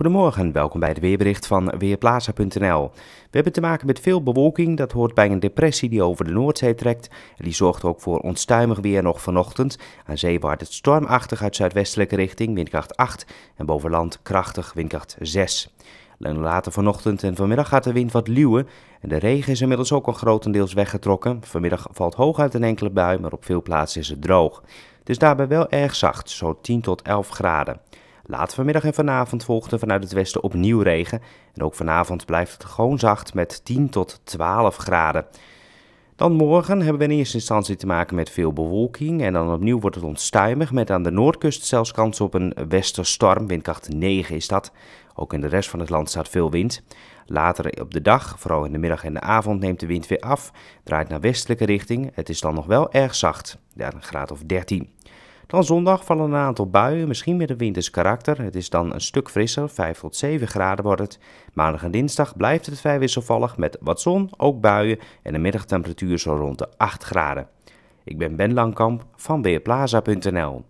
Goedemorgen, welkom bij het weerbericht van Weerplaza.nl. We hebben te maken met veel bewolking, dat hoort bij een depressie die over de Noordzee trekt. En die zorgt ook voor onstuimig weer nog vanochtend. Aan zee waait het stormachtig uit zuidwestelijke richting, windkracht 8. En boven land krachtig, windkracht 6. Later vanochtend en vanmiddag gaat de wind wat luwen. En de regen is inmiddels ook al grotendeels weggetrokken. Vanmiddag valt hooguit een enkele bui, maar op veel plaatsen is het droog. Het is daarbij wel erg zacht, zo 10 tot 11 graden. Laat vanmiddag en vanavond volgt er vanuit het westen opnieuw regen. En ook vanavond blijft het gewoon zacht met 10 tot 12 graden. Dan morgen hebben we in eerste instantie te maken met veel bewolking. En dan opnieuw wordt het onstuimig met aan de noordkust zelfs kans op een westerstorm. Windkracht 9 is dat. Ook in de rest van het land staat veel wind. Later op de dag, vooral in de middag en de avond, neemt de wind weer af. Draait naar westelijke richting. Het is dan nog wel erg zacht, ja, een graad of 13. Dan zondag vallen een aantal buien, misschien met een winters karakter. Het is dan een stuk frisser, 5 tot 7 graden wordt het. Maandag en dinsdag blijft het vrij wisselvallig met wat zon, ook buien en de middagtemperatuur zo rond de 8 graden. Ik ben Ben Langkamp van Weerplaza.nl.